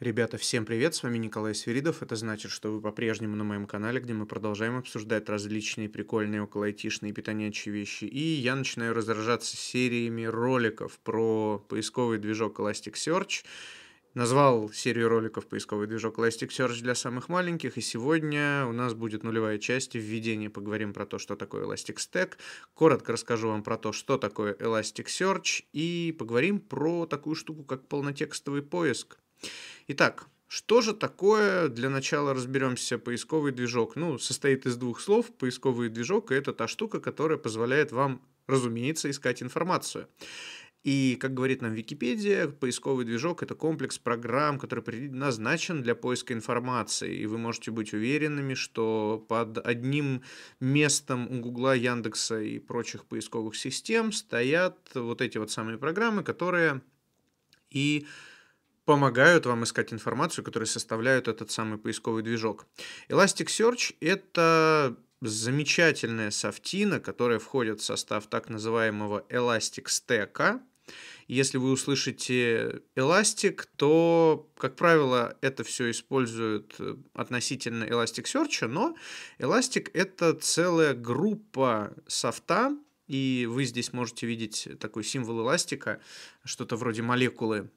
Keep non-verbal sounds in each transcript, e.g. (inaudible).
Ребята, всем привет, с вами Николай Свиридов. Это значит, что вы по-прежнему на моем канале, где мы продолжаем обсуждать различные прикольные около айтишные питонячие вещи. И я начинаю раздражаться сериями роликов про поисковый движок Elasticsearch. Назвал серию роликов поисковый движок Elasticsearch для самых маленьких, и сегодня у нас будет нулевая часть введения. Поговорим про то, что такое Elastic Stack. коротко расскажу вам про то, что такое Elasticsearch, и поговорим про такую штуку, как полнотекстовый поиск. Итак, что же такое, для начала разберемся, поисковый движок? Ну, состоит из двух слов. Поисковый движок — это та штука, которая позволяет вам, разумеется, искать информацию. И, как говорит нам Википедия, поисковый движок — это комплекс программ, который предназначен для поиска информации. И вы можете быть уверенными, что под одним местом у Гугла, Яндекса и прочих поисковых систем стоят вот эти вот самые программы, которые и э, помогают вам искать информацию, которые составляют этот самый поисковый движок. Elasticsearch — это замечательная софтина, которая входит в состав так называемого Elastic Stack. Если вы услышите Elastic, то, как правило, это все используют э, относительно Elasticsearch, но Elastic — это целая группа софта, и вы здесь можете видеть такой символ эластика, что-то вроде молекулы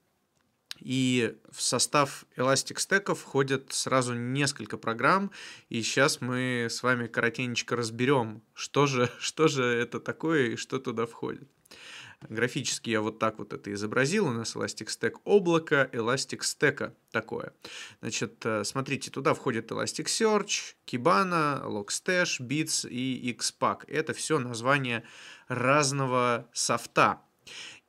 и в состав Elastic Stack входят сразу несколько программ, и сейчас мы с вами коротенечко разберем, что же, (laughs) что же это такое и что туда входит. Графически я вот так вот это изобразил. У нас Elastic Stack облако, Elastic Stack такое. Значит, э, смотрите, туда входит Elastic Search, Kibana, Logstash, Bits и Xpack. Это все название разного софта.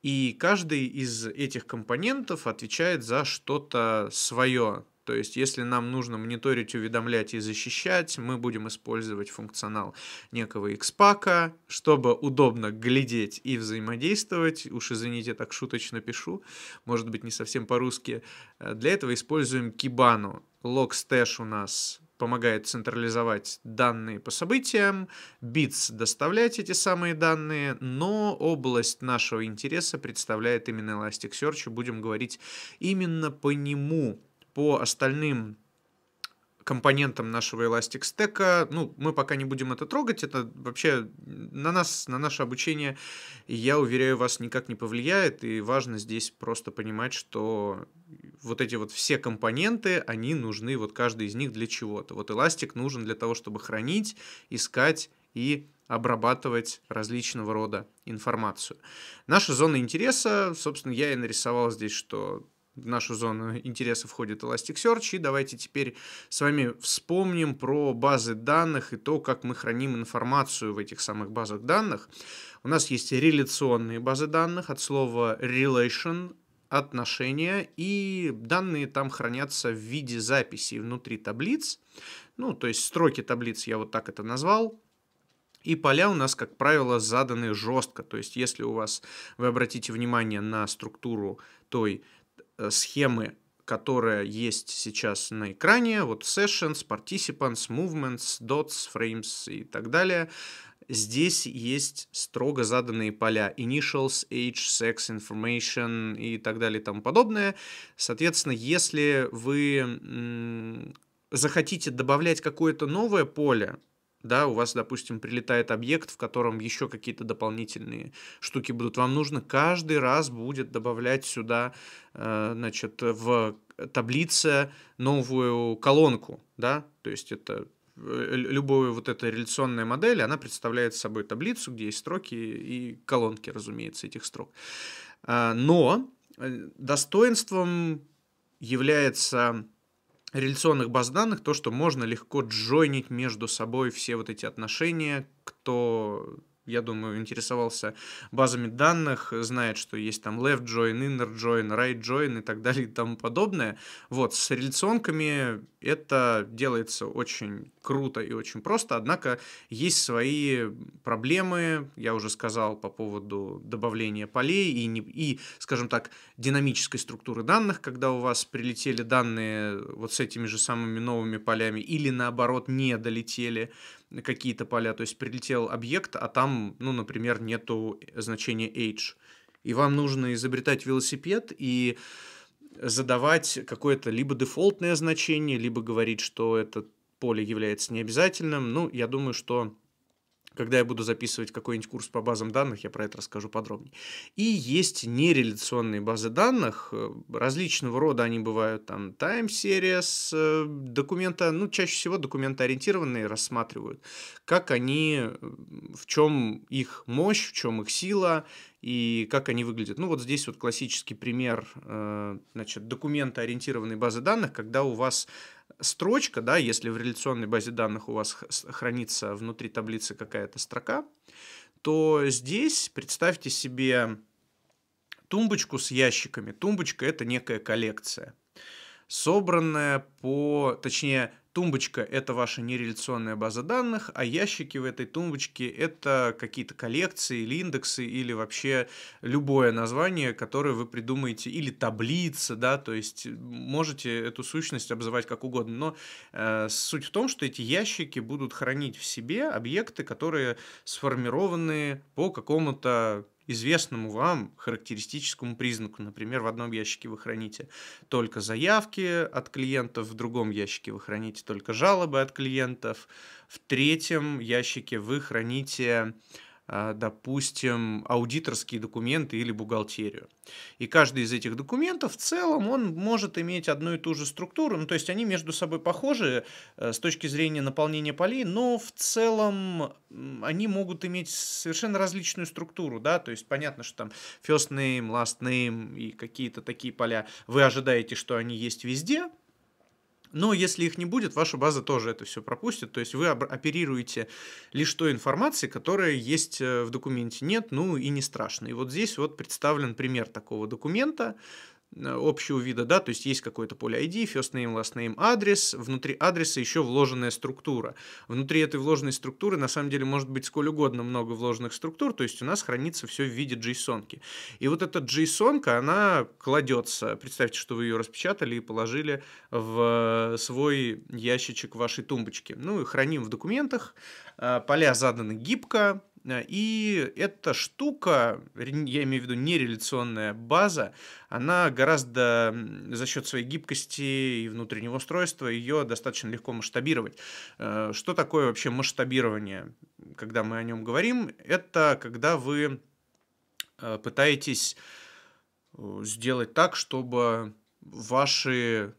И каждый из этих компонентов отвечает за что-то свое. То есть, если нам нужно мониторить, уведомлять и защищать, мы будем использовать функционал некого XPAC, чтобы удобно глядеть и взаимодействовать. Уж извините, так шуточно пишу, может быть, не совсем по-русски. Э, для этого используем кибану. Logstash у нас помогает централизовать данные по событиям, BITS доставлять эти самые данные, но область нашего интереса представляет именно Elasticsearch, и будем говорить именно по нему. По остальным компонентам нашего Elastic Stack. Ну, мы пока не будем это трогать, это вообще на нас, на наше обучение, я уверяю вас, никак не повлияет, и важно здесь просто понимать, что вот эти вот все компоненты, они нужны, вот каждый из них для чего-то. Вот Elastic нужен для того, чтобы хранить, искать и обрабатывать различного рода информацию. Наша зона интереса, собственно, я и нарисовал здесь, что в нашу зону интереса входит Elasticsearch. И давайте теперь с вами вспомним про базы данных и то, как мы храним информацию в этих самых базах данных. У нас есть реляционные базы данных от слова relation, отношения, и данные там хранятся в виде записей внутри таблиц. Ну, то есть строки таблиц я вот так это назвал. И поля у нас, как правило, заданы жестко. То есть, если у вас, вы обратите внимание на структуру той Э, схемы, которая есть сейчас на экране, вот sessions, participants, movements, dots, frames и так далее, здесь есть строго заданные поля initials, age, sex, information и так далее и тому подобное. Соответственно, если вы захотите добавлять какое-то новое поле, да, у вас, допустим, прилетает объект, в котором еще какие-то дополнительные штуки будут, вам нужно каждый раз будет добавлять сюда, э, значит, в таблице новую колонку, да, то есть это э, любая вот эта реляционная модель, она представляет собой таблицу, где есть строки и колонки, разумеется, этих строк. А, но э, достоинством является реляционных баз данных, то, что можно легко джойнить между собой все вот эти отношения, кто я думаю, интересовался базами данных, знает, что есть там left join, inner join, right join и так далее и тому подобное. Вот, с реляционками это делается очень круто и очень просто, однако есть свои проблемы, я уже сказал по поводу добавления полей и, не, и скажем так, динамической структуры данных, когда у вас прилетели данные вот с этими же самыми новыми полями или наоборот не долетели какие-то поля. То есть прилетел объект, а там, ну, например, нету значения age. И вам нужно изобретать велосипед и задавать какое-то либо дефолтное значение, либо говорить, что это поле является необязательным. Ну, я думаю, что когда я буду записывать какой-нибудь курс по базам данных, я про это расскажу подробнее. И есть нереляционные базы данных, э, различного рода они бывают, там, time series, э, документа, ну, чаще всего документоориентированные рассматривают, как они, э, в чем их мощь, в чем их сила, и как они выглядят. Ну, вот здесь вот классический пример, значит, документоориентированной базы данных, когда у вас строчка, да, если в реляционной базе данных у вас хранится внутри таблицы какая-то строка, то здесь представьте себе тумбочку с ящиками. Тумбочка – это некая коллекция, собранная по, точнее, Тумбочка – это ваша нереляционная база данных, а ящики в этой тумбочке – это какие-то коллекции или индексы, или вообще любое название, которое вы придумаете, или таблица, да, то есть э, можете эту сущность обзывать как угодно, но э, суть в том, что эти ящики будут хранить в себе объекты, которые сформированы по какому-то известному вам характеристическому признаку. Например, в одном ящике вы храните только заявки от клиентов, в другом ящике вы храните только жалобы от клиентов, в третьем ящике вы храните а, допустим, аудиторские документы или бухгалтерию. И каждый из этих документов в целом он может иметь одну и ту же структуру, ну, то есть они между собой похожи э, с точки зрения наполнения полей, но в целом они могут иметь совершенно различную структуру, да, то есть понятно, что там first name, last name и какие-то такие поля, вы ожидаете, что они есть везде, но если их не будет, ваша база тоже это все пропустит. То есть вы оперируете лишь той информацией, которая есть э, в документе нет, ну и не страшно. И вот здесь вот представлен пример такого документа Э, общего вида, да, то есть есть какое-то поле ID, first name, last name, адрес, внутри адреса еще вложенная структура. Внутри этой вложенной структуры на самом деле может быть сколь угодно много вложенных структур, то есть у нас хранится все в виде JSON. -ки. И вот эта JSON, она кладется, представьте, что вы ее распечатали и положили в э, свой ящичек вашей тумбочки. Ну и храним в документах, э, поля заданы гибко, Э, и эта штука, я имею в виду нереляционная база, она гораздо за счет своей гибкости и внутреннего устройства ее достаточно легко масштабировать. Э, что такое вообще масштабирование, когда мы о нем говорим? Это когда вы э, пытаетесь сделать так, чтобы ваши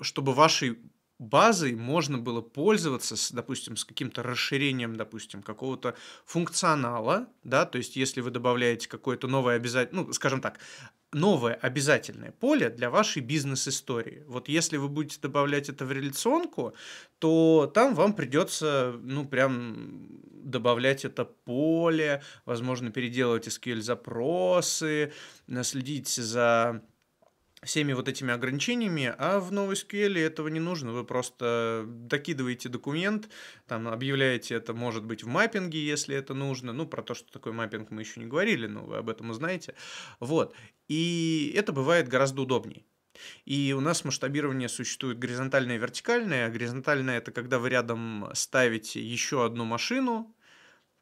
чтобы ваши базой можно было пользоваться, с, допустим, с каким-то расширением, допустим, какого-то функционала, да, то есть если вы добавляете какое-то новое обязательно, ну, скажем так, новое обязательное поле для вашей бизнес-истории. Вот если вы будете добавлять это в реляционку, то там вам придется, ну, прям добавлять это поле, возможно, переделывать SQL-запросы, э, следить за всеми вот этими ограничениями, а в новой NoSQL этого не нужно, вы просто докидываете документ, там объявляете это, может быть, в маппинге, если это нужно, ну, про то, что такое маппинг мы еще не говорили, но вы об этом узнаете, вот, и это бывает гораздо удобнее. И у нас масштабирование существует горизонтальное и вертикальное. Горизонтальное – это когда вы рядом ставите еще одну машину,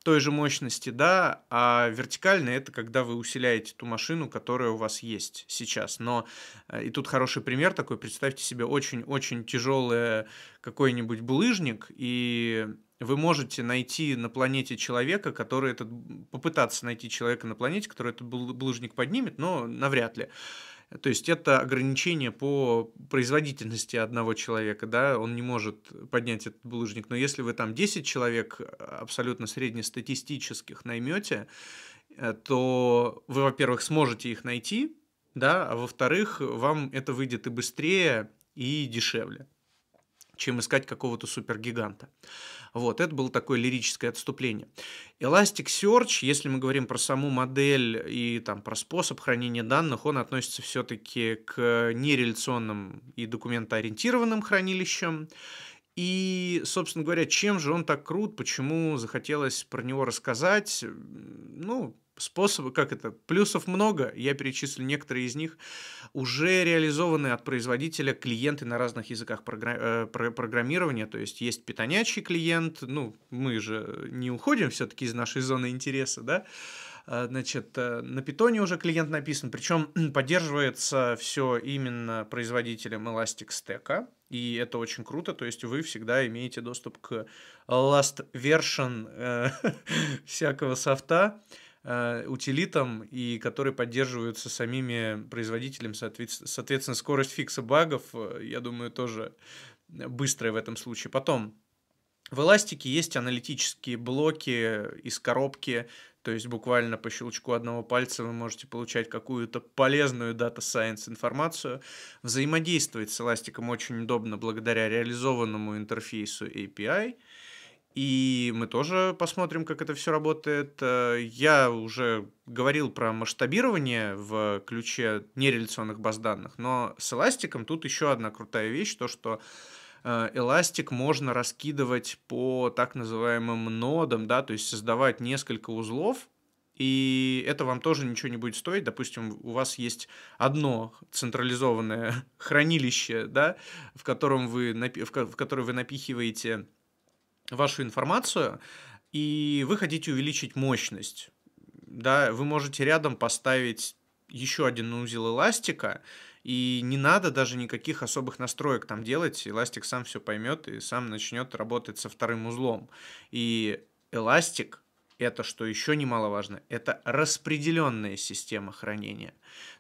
той же мощности, да, а вертикальный это когда вы усиляете ту машину, которая у вас есть сейчас. Но э, и тут хороший пример такой, представьте себе очень-очень тяжелый какой-нибудь булыжник, и вы можете найти на планете человека, который этот, попытаться найти человека на планете, который этот булыжник поднимет, но навряд ли. То есть это ограничение по производительности одного человека, да, он не может поднять этот булыжник. Но если вы там 10 человек э, абсолютно среднестатистических наймете, э, то вы, во-первых, сможете их найти, да, а во-вторых, вам это выйдет и быстрее, и дешевле чем искать какого-то супергиганта. Вот, это было такое лирическое отступление. Elasticsearch, если мы говорим про саму модель и там про способ хранения данных, он относится все-таки к нереляционным и документоориентированным хранилищам. И, собственно говоря, чем же он так крут, почему захотелось про него рассказать? Ну, способы, как это, плюсов много, я перечислю некоторые из них, уже реализованы от производителя клиенты на разных языках програ... Э, программирования, то есть есть питонячий клиент, ну, мы же не уходим все-таки из нашей зоны интереса, да, а, значит, э, на питоне уже клиент написан, причем (clears throat) поддерживается все именно производителем Elasticstack, и это очень круто, то есть вы всегда имеете доступ к last version э, (laughs) всякого софта, Э, утилитам и которые поддерживаются самими производителем. Соответственно, скорость фикса багов, э, я думаю, тоже быстрая в этом случае. Потом, в эластике есть аналитические блоки из коробки, то есть буквально по щелчку одного пальца вы можете получать какую-то полезную Data Science информацию. Взаимодействовать с эластиком очень удобно благодаря реализованному интерфейсу API – и мы тоже посмотрим, как это все работает. Э, я уже говорил про масштабирование в ключе нереляционных баз данных, но с эластиком тут еще одна крутая вещь, то что э, эластик можно раскидывать по так называемым нодам, да, то есть создавать несколько узлов, и это вам тоже ничего не будет стоить. Допустим, у вас есть одно централизованное (laughs) хранилище, да, в котором вы, напи- в, в которое вы напихиваете вашу информацию, и вы хотите увеличить мощность. Да, вы можете рядом поставить еще один узел эластика, и не надо даже никаких особых настроек там делать, эластик сам все поймет и сам начнет работать со вторым узлом. И эластик это, что еще немаловажно, это распределенная система хранения.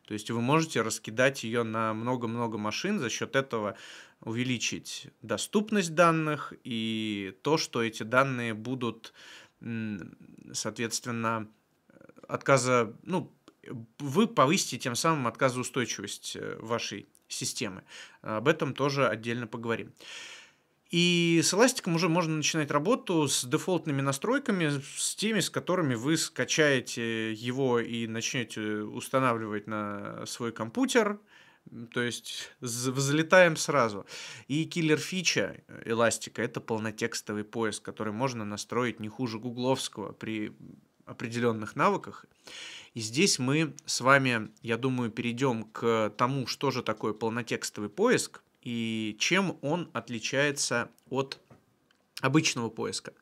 То есть вы можете раскидать ее на много-много машин, за счет этого увеличить доступность данных и то, что эти данные будут, соответственно, отказа, ну, вы повысите тем самым отказоустойчивость э, вашей системы. Об этом тоже отдельно поговорим. И с эластиком уже можно начинать работу с дефолтными настройками, с теми, с которыми вы скачаете его и начнете устанавливать на свой компьютер. То есть взлетаем сразу. И киллер фича эластика — это полнотекстовый поиск, который можно настроить не хуже гугловского при определенных навыках. И здесь мы с вами, я думаю, перейдем к тому, что же такое полнотекстовый поиск — и чем он отличается от обычного поиска.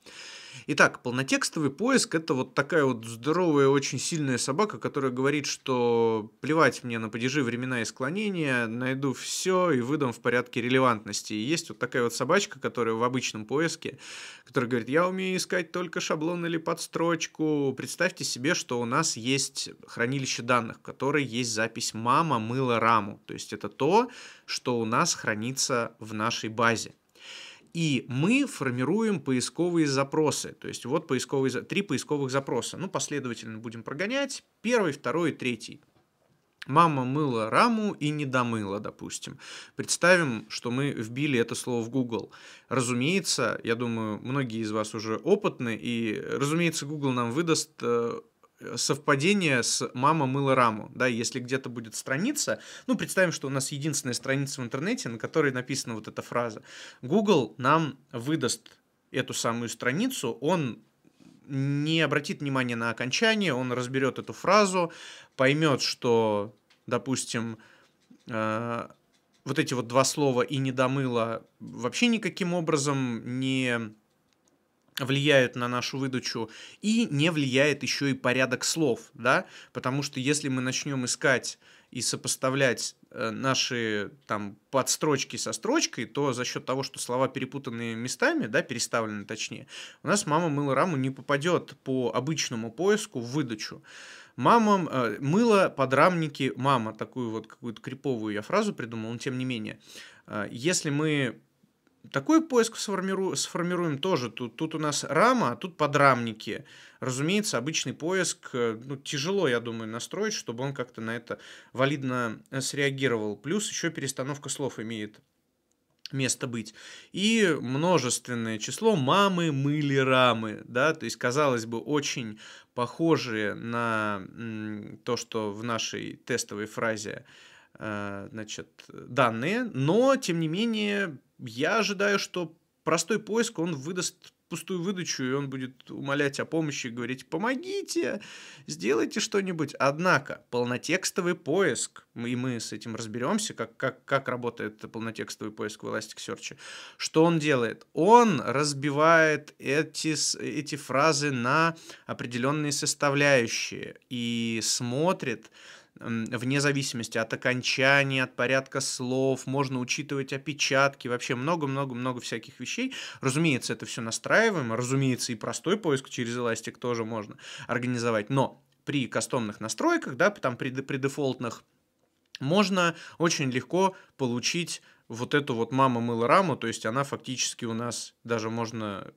Итак, полнотекстовый поиск – это вот такая вот здоровая, очень сильная собака, которая говорит, что плевать мне на падежи, времена и склонения, найду все и выдам в порядке релевантности. И есть вот такая вот собачка, которая в обычном поиске, которая говорит, я умею искать только шаблон или подстрочку. Представьте себе, что у нас есть хранилище данных, в которой есть запись «мама мыла раму». То есть это то, что у нас хранится в нашей базе и мы формируем поисковые запросы. То есть вот поисковые, три поисковых запроса. Ну, последовательно будем прогонять. Первый, второй, третий. Мама мыла раму и не домыла, допустим. Представим, что мы вбили это слово в Google. Разумеется, я думаю, многие из вас уже опытны, и, разумеется, Google нам выдаст э, совпадение с «мама мыла раму». Да, если где-то будет страница, ну, представим, что у нас единственная страница в интернете, на которой написана вот эта фраза. Google нам выдаст эту самую страницу, он не обратит внимания на окончание, он разберет эту фразу, поймет, что, допустим, э, вот эти вот два слова и не домыло вообще никаким образом не влияют на нашу выдачу, и не влияет еще и порядок слов, да, потому что если мы начнем искать и сопоставлять э, наши там подстрочки со строчкой, то за счет того, что слова перепутаны местами, да, переставлены точнее, у нас мама мыла раму не попадет по обычному поиску в выдачу. Мама э, мыла подрамники мама, такую вот какую-то криповую я фразу придумал, но тем не менее. Э, если мы такой поиск сформиру... сформируем тоже. Тут, тут у нас рама, а тут подрамники. Разумеется, обычный поиск э, ну, тяжело, я думаю, настроить, чтобы он как-то на это валидно э, среагировал. Плюс еще перестановка слов имеет место быть. И множественное число мамы, мыли, рамы, да, то есть, казалось бы, очень похожие на то, что в нашей тестовой фразе э, значит, данные, но, тем не менее, я ожидаю, что простой поиск, он выдаст пустую выдачу, и он будет умолять о помощи, говорить «помогите, сделайте что-нибудь». Однако полнотекстовый поиск, и мы с этим разберемся, как, как, как работает полнотекстовый поиск в Elasticsearch, что он делает? Он разбивает эти, эти фразы на определенные составляющие и смотрит, вне зависимости от окончания, от порядка слов, можно учитывать опечатки, вообще много-много-много всяких вещей. Разумеется, это все настраиваемо, разумеется, и простой поиск через эластик тоже можно организовать, но при кастомных настройках, да, там при, при дефолтных, можно очень легко получить вот эту вот мама мыла раму, то есть она фактически у нас даже можно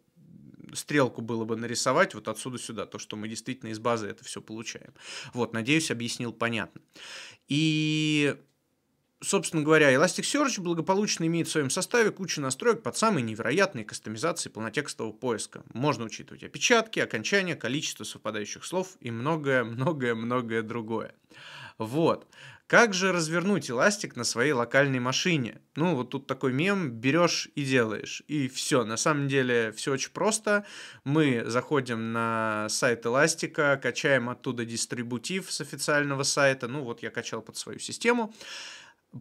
стрелку было бы нарисовать вот отсюда сюда, то, что мы действительно из базы это все получаем. Вот, надеюсь, объяснил понятно. И собственно говоря, Elasticsearch благополучно имеет в своем составе кучу настроек под самые невероятные кастомизации полнотекстового поиска. Можно учитывать опечатки, окончания, количество совпадающих слов и многое-многое-многое другое. Вот. Как же развернуть эластик на своей локальной машине? Ну, вот тут такой мем, берешь и делаешь. И все, на самом деле все очень просто. Мы заходим на сайт эластика, качаем оттуда дистрибутив с официального сайта. Ну, вот я качал под свою систему.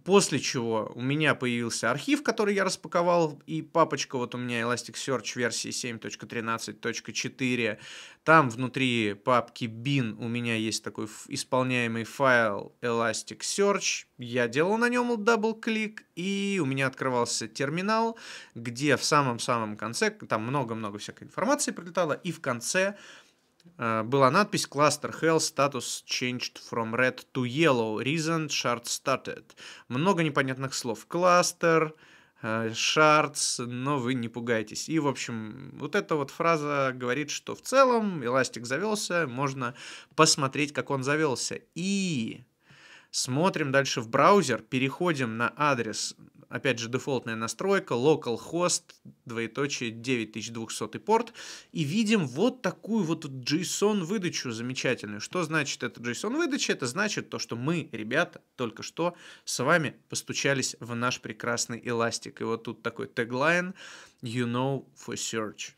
После чего у меня появился архив, который я распаковал, и папочка, вот у меня Elasticsearch версии 7.13.4. Там внутри папки bin у меня есть такой исполняемый файл Elasticsearch. Я делал на нем дабл-клик, и у меня открывался терминал, где в самом-самом конце, там много-много всякой информации прилетало, и в конце Э, была надпись Cluster health Status Changed from Red to Yellow. Reason Shard Started». Много непонятных слов. Кластер, шардс, э, но вы не пугайтесь. И, в общем, вот эта вот фраза говорит, что в целом эластик завелся, можно посмотреть, как он завелся. И смотрим дальше в браузер, переходим на адрес Опять же, дефолтная настройка, localhost, двоеточие 9200 порт. И видим вот такую вот JSON-выдачу замечательную. Что значит эта JSON-выдача? Это значит то, что мы, ребята, только что с вами постучались в наш прекрасный эластик. И вот тут такой теглайн «You know for search».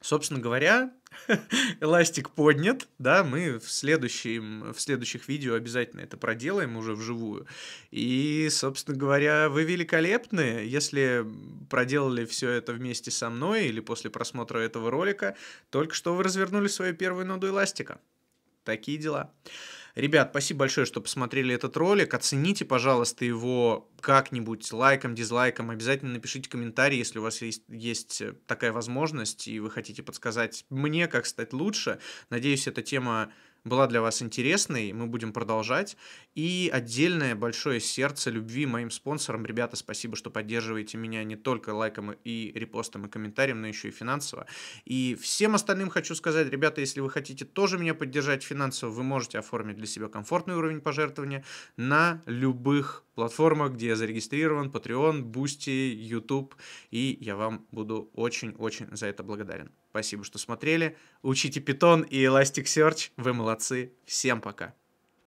Собственно говоря, (laughs) эластик поднят, да, мы в, следующем, в следующих видео обязательно это проделаем уже вживую. И, собственно говоря, вы великолепны, если проделали все это вместе со мной или после просмотра этого ролика, только что вы развернули свою первую ноду эластика. Такие дела. Ребят, спасибо большое, что посмотрели этот ролик. Оцените, пожалуйста, его как-нибудь лайком, дизлайком. Обязательно напишите комментарий, если у вас есть, есть э, такая возможность, и вы хотите подсказать мне, как стать лучше. Надеюсь, эта тема была для вас интересной. Мы будем продолжать. И отдельное большое сердце любви моим спонсорам. Ребята, спасибо, что поддерживаете меня не только лайком и репостом и комментарием, но еще и финансово. И всем остальным хочу сказать, ребята, если вы хотите тоже меня поддержать финансово, вы можете оформить для себя комфортный уровень пожертвования на любых платформах, где я зарегистрирован, Patreon, Boosty, YouTube, и я вам буду очень-очень за это благодарен. Спасибо, что смотрели. Учите Python и Elasticsearch, вы молодцы. Всем пока.